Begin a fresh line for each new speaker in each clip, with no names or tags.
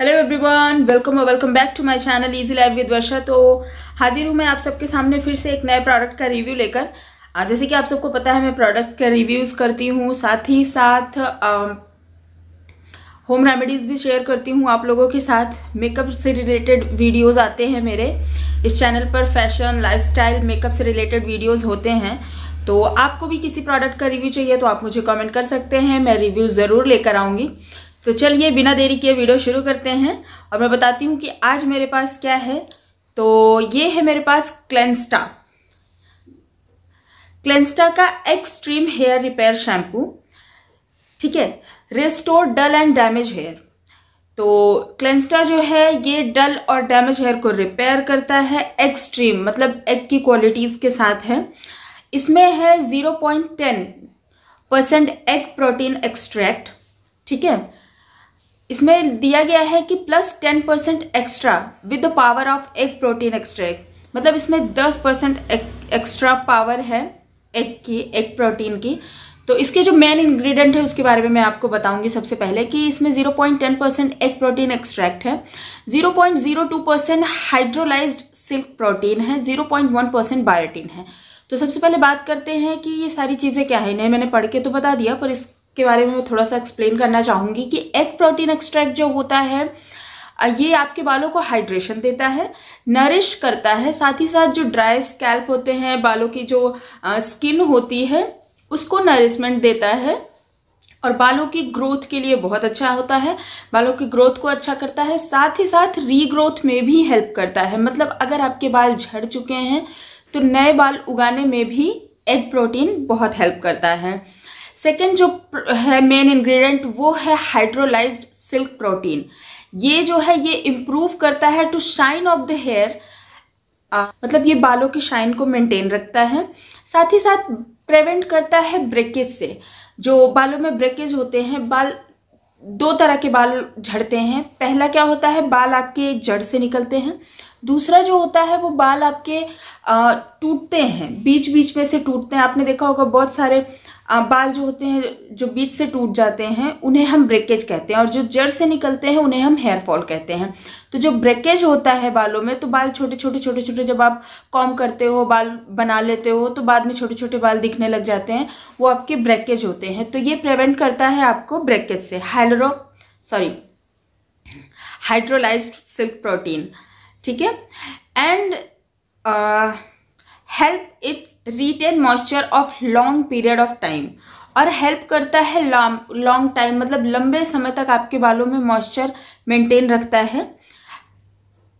hello everyone welcome और welcome back to my channel easy live with Varsha तो हाजिर हूँ मैं आप सबके सामने फिर से एक नए प्रोडक्ट का रिव्यू लेकर जैसे कि आप सबको पता है मैं प्रोडक्ट्स के रिव्यूज़ करती हूँ साथ ही साथ होम रेमेडीज़ भी शेयर करती हूँ आप लोगों के साथ मेकअप से रिलेटेड वीडियोज आते हैं मेरे इस चैनल पर फैशन लाइफ मेकअप से रिलेटेड वीडियोज़ होते हैं तो आपको भी किसी प्रोडक्ट का रिव्यू चाहिए तो आप मुझे कमेंट कर सकते हैं मैं रिव्यू ज़रूर लेकर आऊँगी तो चलिए बिना देरी के वीडियो शुरू करते हैं और मैं बताती हूँ कि आज मेरे पास क्या है तो ये है मेरे पास क्लेंस्टा क्लेंस्टा का एक्सट्रीम हेयर रिपेयर शैम्पू ठीक है restore dull and damage hair तो क्लेंस्टा जो है ये डल और डैमेज हेयर को रिपेयर करता है एक्सट्रीम मतलब एग की क्वालिटीज़ के साथ है इसमें है 0.10 परसेंट एग प्रोटीन एक्सट्रैक्ट ठीक है इसमें दिया गया है कि plus ten percent extra with the power of egg protein extract मतलब इसमें दस परसेंट एक्स्ट्रा पावर है एग की एग प्रोटीन की तो इसके जो मेन इंग्रेडिएंट है उसके बारे में मैं आपको बताऊंगी सबसे पहले कि इसमें 0.10 परसेंट एग प्रोटीन एक्सट्रैक्ट है 0.02 परसेंट हाइड्रोलाइज सिल्क प्रोटीन है 0.1 परसेंट बायोटीन है तो सबसे पहले बात करते हैं कि ये सारी चीज़ें क्या है इन्हें मैंने पढ़ के तो बता दिया पर इस के बारे में मैं थोड़ा सा एक्सप्लेन करना चाहूँगी कि एग प्रोटीन एक्सट्रैक्ट जो होता है ये आपके बालों को हाइड्रेशन देता है नरिश करता है साथ ही साथ जो ड्राई स्कैल्प होते हैं बालों की जो स्किन होती है उसको नरिशमेंट देता है और बालों की ग्रोथ के लिए बहुत अच्छा होता है बालों की ग्रोथ को अच्छा करता है साथ ही साथ रीग्रोथ में भी हेल्प करता है मतलब अगर आपके बाल झड़ चुके हैं तो नए बाल उगाने में भी एग प्रोटीन बहुत हेल्प करता है सेकेंड जो है मेन इंग्रेडिएंट वो है हाइड्रोलाइज्ड सिल्क प्रोटीन ये जो है ये इम्प्रूव करता है to shine of the hair मतलब ये बालों की शाइन को मेंटेन रखता है साथ ही साथ प्रेवेंट करता है ब्रेकेज से जो बालों में ब्रेकेज होते हैं बाल दो तरह के बाल झड़ते हैं पहला क्या होता है बाल आपके जड़ से निकलते हैं दूसरा जो होता है वो बाल आपके टूटते हैं बीच बीच में से टूटते हैं आपने देखा होगा बहुत सारे बाल जो होते हैं जो बीच से टूट जाते हैं उन्हें हम ब्रेकेज कहते हैं और जो जड़ से निकलते हैं उन्हें हम हेयर फॉल कहते हैं तो जो ब्रेकेज होता है बालों में तो बाल छोटे छोटे छोटे छोटे जब आप कॉम करते हो बाल बना लेते हो तो बाद में छोटे छोटे बाल दिखने लग जाते हैं वो आपके ब्रेकेज होते हैं तो ये प्रिवेंट करता है आपको ब्रेकेज से hydro sorry hydrolyse silk protein ठीक है and help its retain moisture of long period of time और हेल्प करता है लॉन्ग टाइम मतलब लंबे समय तक आपके बालों में मॉइस्चर मेंटेन रखता है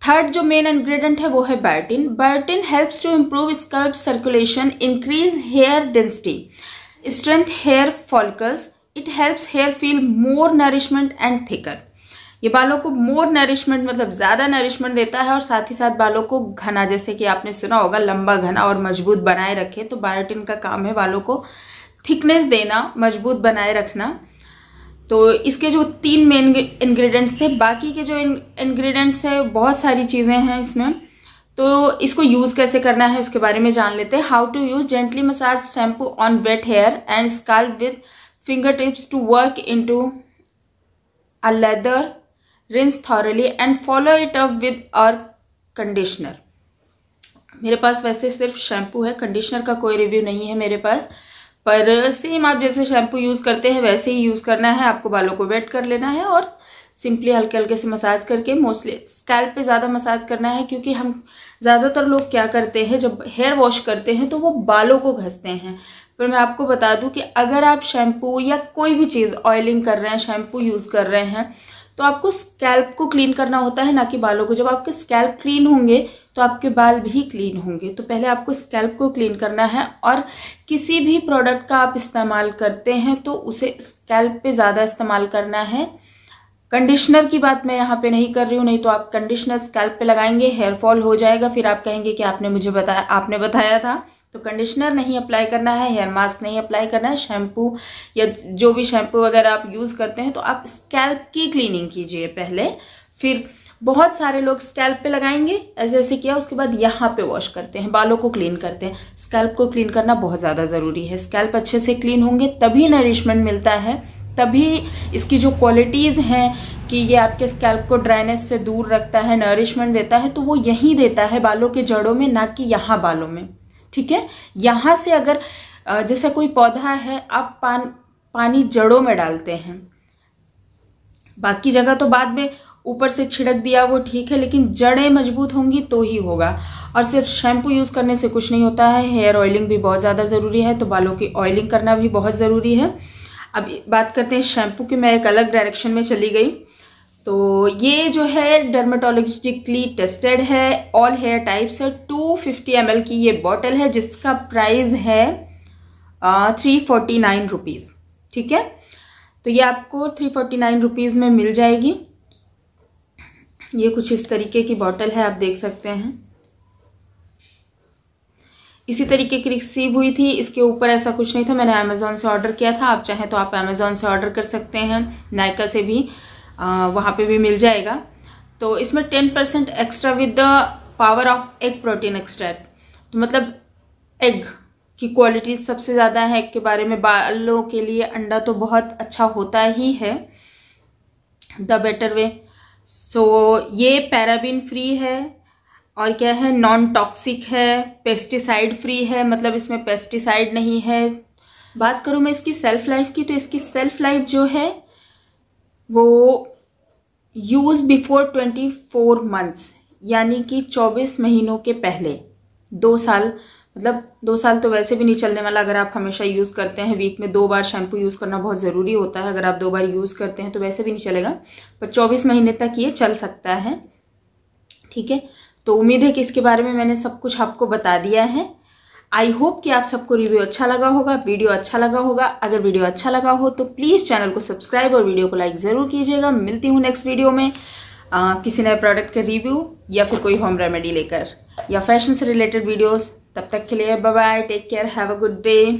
थर्ड जो मेन इंग्रेडिएंट है वो है biotin biotin helps to improve scalp circulation increase hair density strength hair follicles it helps hair feel more nourishment and thicker ये बालों को मोर नरिशमेंट मतलब ज़्यादा नरिशमेंट देता है और साथ ही साथ बालों को घना जैसे कि आपने सुना होगा लंबा घना और मजबूत बनाए रखे तो बायोटिन का काम है बालों को थिकनेस देना मजबूत बनाए रखना तो इसके जो तीन मेन इंग्रेडिएंट्स थे बाकी के जो इंग्रेडिएंट्स है बहुत सारी चीज़ें हैं इसमें तो इसको यूज़ कैसे करना है उसके बारे में जान लेते हैं how to use gently massage shampoo on wet hair and scalp with finger tips to work into a lather rinse thoroughly and follow it up with our conditioner मेरे पास वैसे सिर्फ शैम्पू है कंडीशनर का कोई रिव्यू नहीं है मेरे पास पर सेम आप जैसे शैम्पू यूज़ करते हैं वैसे ही यूज़ करना है आपको बालों को वेट कर लेना है और सिंपली हल्के हल्के से मसाज करके मोस्टली स्कैल्प पे ज़्यादा मसाज करना है क्योंकि हम ज़्यादातर लोग क्या करते हैं जब हेयर वॉश करते हैं तो वो बालों को घसते हैं पर मैं आपको बता दूं कि अगर आप शैम्पू या कोई भी चीज़ ऑयलिंग कर रहे हैं शैम्पू यूज़ कर रहे हैं तो आपको स्कैल्प को क्लीन करना होता है ना कि बालों को जब आपके स्कैल्प क्लीन होंगे तो आपके बाल भी क्लीन होंगे तो पहले आपको स्कैल्प को क्लीन करना है और किसी भी प्रोडक्ट का आप इस्तेमाल करते हैं तो उसे स्कैल्प पे ज़्यादा इस्तेमाल करना है कंडीशनर की बात मैं यहाँ पे नहीं कर रही हूँ नहीं तो आप कंडीशनर स्कैल्प पे लगाएंगे हेयर फॉल हो जाएगा फिर आप कहेंगे कि आपने मुझे बताया आपने बताया था तो कंडीशनर नहीं अप्लाई करना है हेयर मास्क नहीं अप्लाई करना है शैम्पू या जो भी शैम्पू वगैरह आप यूज़ करते हैं तो आप स्कैल्प की क्लीनिंग कीजिए पहले फिर बहुत सारे लोग स्कैल्प पे लगाएंगे ऐसे ऐसे किया उसके बाद यहाँ पे वॉश करते हैं बालों को क्लीन करते हैं स्कैल्प को क्लीन करना बहुत ज़्यादा ज़रूरी है स्कैल्प अच्छे से क्लीन होंगे तभी नरिशमेंट मिलता है तभी इसकी जो क्वालिटीज़ हैं कि ये आपके स्कैल्प को ड्राइनेस से दूर रखता है नरिशमेंट देता है तो वो यहीं देता है बालों के जड़ों में ना कि यहाँ बालों में ठीक है यहाँ से अगर जैसे कोई पौधा है आप पान पानी जड़ों में डालते हैं बाकी जगह तो बाद में ऊपर से छिड़क दिया वो ठीक है लेकिन जड़ें मजबूत होंगी तो ही होगा और सिर्फ शैम्पू यूज़ करने से कुछ नहीं होता है हेयर ऑयलिंग भी बहुत ज़्यादा ज़रूरी है तो बालों की ऑयलिंग करना भी बहुत ज़रूरी है अब बात करते हैं शैम्पू की मैं एक अलग डायरेक्शन में चली गई तो ये जो है डर्माटोलॉजिकली टेस्टेड है ऑल हेयर टाइप्स है 250 फिफ्टी की ये बॉटल है जिसका प्राइस है थ्री फोर्टी नाइन रुपीज़ ठीक है तो ये आपको थ्री फोर्टी नाइन रुपीज़ में मिल जाएगी ये कुछ इस तरीके की बॉटल है आप देख सकते हैं इसी तरीके की रिसीव हुई थी इसके ऊपर ऐसा कुछ नहीं था मैंने अमेजोन से ऑर्डर किया था आप चाहें तो आप अमेजोन से ऑर्डर कर सकते हैं नायका से भी वहाँ पे भी मिल जाएगा तो इसमें ten percent extra with the power of egg protein extract तो मतलब एग की क्वालिटी सबसे ज़्यादा है एग के बारे में बालों के लिए अंडा तो बहुत अच्छा होता ही है द बेटर वे सो ये पैराबीन फ्री है और क्या है नॉन टॉक्सिक है पेस्टिसाइड फ्री है मतलब इसमें पेस्टिसाइड नहीं है बात करूँ मैं इसकी सेल्फ लाइफ की तो इसकी सेल्फ लाइफ जो है वो use before twenty four months यानी कि चौबीस महीनों के पहले दो साल मतलब दो साल तो वैसे भी नहीं चलने वाला अगर आप हमेशा यूज़ करते हैं वीक में दो बार शैम्पू यूज़ करना बहुत ज़रूरी होता है अगर आप दो बार यूज़ करते हैं तो वैसे भी नहीं चलेगा पर चौबीस महीने तक ये चल सकता है ठीक है तो उम्मीद है कि इसके बारे में मैंने सब कुछ आपको बता दिया है आई होप कि आप सबको रिव्यू अच्छा लगा होगा वीडियो अच्छा लगा होगा अगर वीडियो अच्छा लगा हो तो प्लीज़ चैनल को सब्सक्राइब और वीडियो को लाइक ज़रूर कीजिएगा मिलती हूँ नेक्स्ट वीडियो में आ, किसी नए प्रोडक्ट का रिव्यू या फिर कोई होम रेमेडी लेकर या फैशन से रिलेटेड वीडियोस तब तक के लिए bye bye take care have a good day